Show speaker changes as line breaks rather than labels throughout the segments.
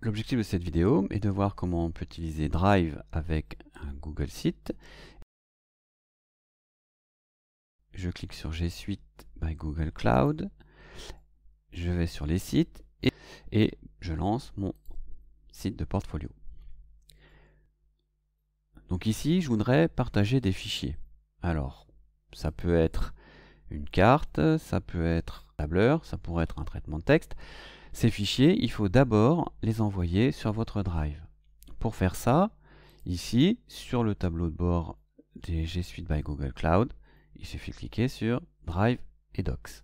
L'objectif de cette vidéo est de voir comment on peut utiliser Drive avec un Google Site. Je clique sur G Suite by Google Cloud. Je vais sur les sites et, et je lance mon site de portfolio. Donc ici, je voudrais partager des fichiers. Alors, ça peut être une carte, ça peut être un tableur, ça pourrait être un traitement de texte. Ces fichiers, il faut d'abord les envoyer sur votre drive. Pour faire ça, ici, sur le tableau de bord des G Suite by Google Cloud, il suffit de cliquer sur Drive et Docs.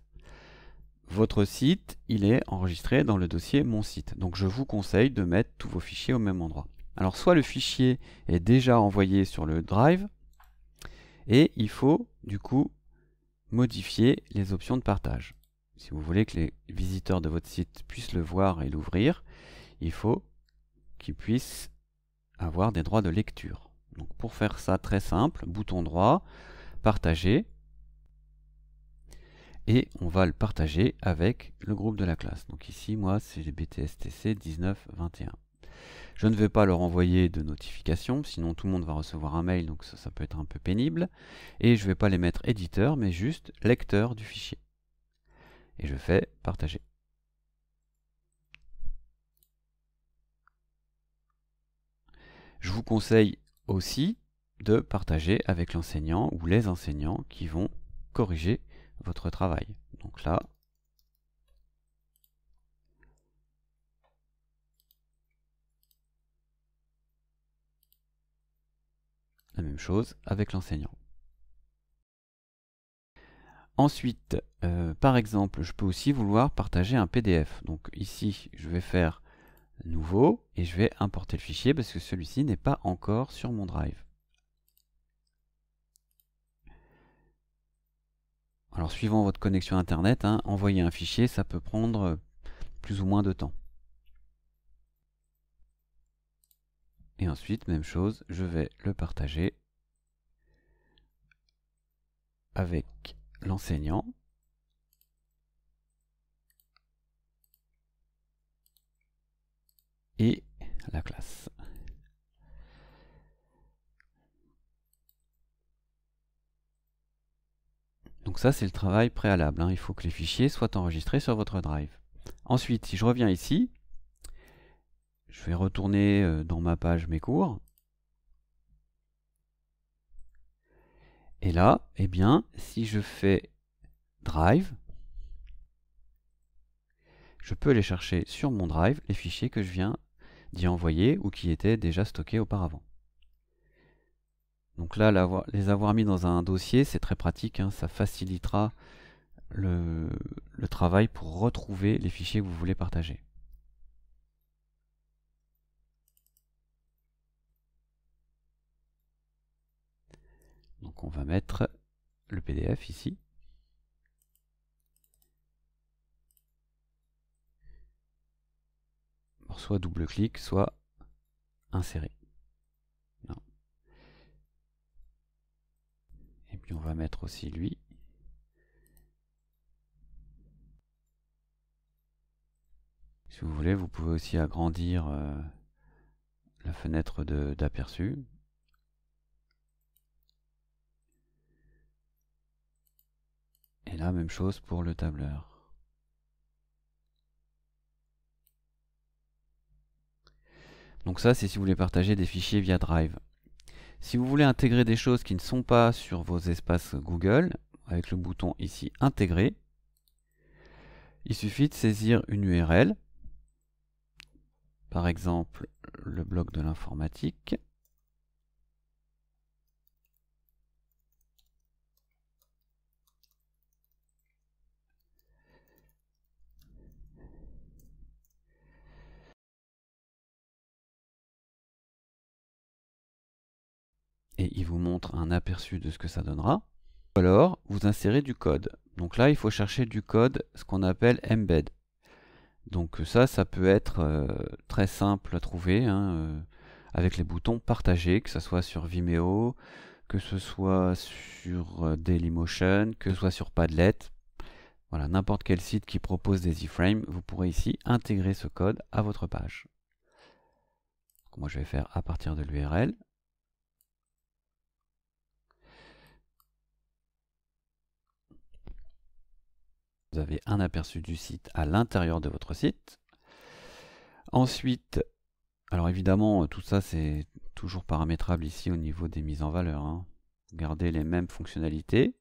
Votre site, il est enregistré dans le dossier Mon site. Donc je vous conseille de mettre tous vos fichiers au même endroit. Alors soit le fichier est déjà envoyé sur le drive, et il faut du coup modifier les options de partage. Si vous voulez que les visiteurs de votre site puissent le voir et l'ouvrir, il faut qu'ils puissent avoir des droits de lecture. Donc pour faire ça très simple, bouton droit, partager, et on va le partager avec le groupe de la classe. Donc ici, moi, c'est BTSTC 1921. Je ne vais pas leur envoyer de notification, sinon tout le monde va recevoir un mail, donc ça, peut être un peu pénible. Et je ne vais pas les mettre éditeur, mais juste lecteur du fichier. Et je fais partager. Je vous conseille aussi de partager avec l'enseignant ou les enseignants qui vont corriger votre travail. Donc là, La même chose avec l'enseignant. Ensuite, euh, par exemple, je peux aussi vouloir partager un PDF. Donc ici, je vais faire nouveau et je vais importer le fichier parce que celui-ci n'est pas encore sur mon drive. Alors suivant votre connexion Internet, hein, envoyer un fichier, ça peut prendre plus ou moins de temps. Et ensuite, même chose, je vais le partager avec l'enseignant. Et la classe. Donc ça, c'est le travail préalable. Hein. Il faut que les fichiers soient enregistrés sur votre drive. Ensuite, si je reviens ici, je vais retourner euh, dans ma page mes cours. Et là, eh bien, si je fais Drive, je peux aller chercher sur mon drive les fichiers que je viens d'y envoyer ou qui étaient déjà stockés auparavant. Donc là, les avoir mis dans un dossier, c'est très pratique, hein, ça facilitera le travail pour retrouver les fichiers que vous voulez partager. Donc on va mettre le PDF ici. soit double-clic, soit insérer. Et puis on va mettre aussi lui. Si vous voulez, vous pouvez aussi agrandir euh, la fenêtre d'aperçu. même chose pour le tableur. Donc ça, c'est si vous voulez partager des fichiers via Drive. Si vous voulez intégrer des choses qui ne sont pas sur vos espaces Google, avec le bouton ici « Intégrer », il suffit de saisir une URL, par exemple le blog de l'informatique, et il vous montre un aperçu de ce que ça donnera. Ou alors, vous insérez du code. Donc là, il faut chercher du code, ce qu'on appelle embed. Donc ça, ça peut être euh, très simple à trouver, hein, euh, avec les boutons partagés, que ce soit sur Vimeo, que ce soit sur euh, Dailymotion, que ce soit sur Padlet. Voilà, n'importe quel site qui propose des iframes, vous pourrez ici intégrer ce code à votre page. moi, je vais faire à partir de l'URL. Vous avez un aperçu du site à l'intérieur de votre site. Ensuite, alors évidemment, euh, tout ça c'est toujours paramétrable ici au niveau des mises en valeur. Hein. Gardez les mêmes fonctionnalités.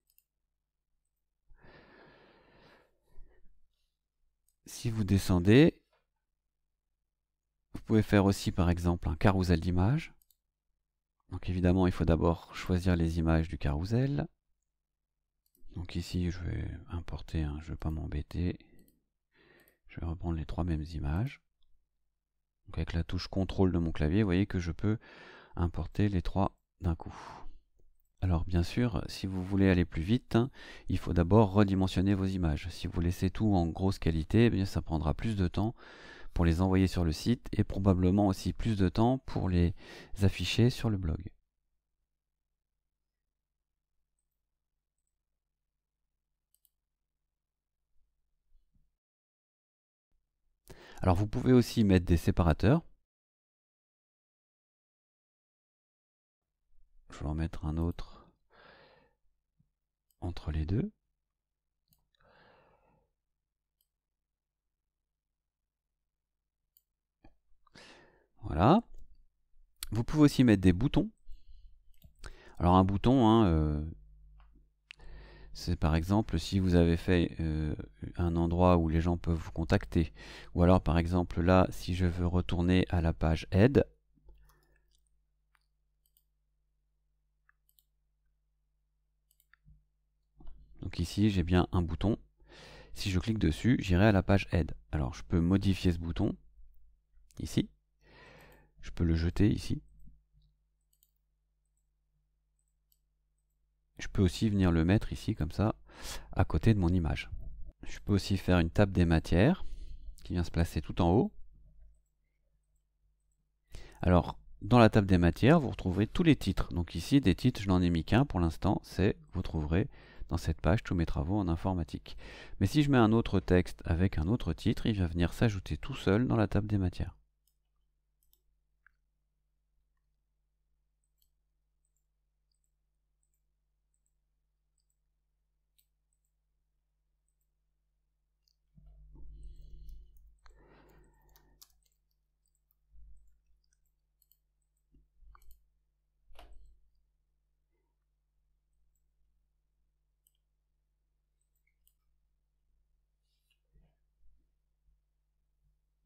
Si vous descendez, vous pouvez faire aussi par exemple un carousel d'images. Donc évidemment, il faut d'abord choisir les images du carousel. Donc ici, je vais importer, je ne vais pas m'embêter. Je vais reprendre les trois mêmes images. avec la touche contrôle de mon clavier, vous voyez que je peux importer les trois d'un coup. Alors bien sûr, si vous voulez aller plus vite, hein, il faut d'abord redimensionner vos images. Si vous laissez tout en grosse qualité, eh ça prendra plus de temps pour les envoyer sur le site et probablement aussi plus de temps pour les afficher sur le blog. Alors vous pouvez aussi mettre des séparateurs. Je vais en mettre un autre entre les deux. Voilà. Vous pouvez aussi mettre des boutons. Alors un bouton, hein, euh, c'est par exemple si vous avez fait euh, un endroit où les gens peuvent vous contacter. Ou alors par exemple là, si je veux retourner à la page aide, donc ici j'ai bien un bouton. Si je clique dessus, j'irai à la page aide. Alors je peux modifier ce bouton, ici. Je peux le jeter ici. je peux aussi venir le mettre ici comme ça à côté de mon image. Je peux aussi faire une table des matières qui vient se placer tout en haut. Alors dans la table des matières vous retrouverez tous les titres. Donc ici des titres je n'en ai mis qu'un pour l'instant c'est vous trouverez dans cette page tous mes travaux en informatique. Mais si je mets un autre texte avec un autre titre il va venir s'ajouter tout seul dans la table des matières.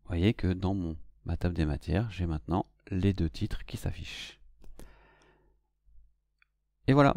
Vous voyez que dans mon, ma table des matières, j'ai maintenant les deux titres qui s'affichent. Et voilà,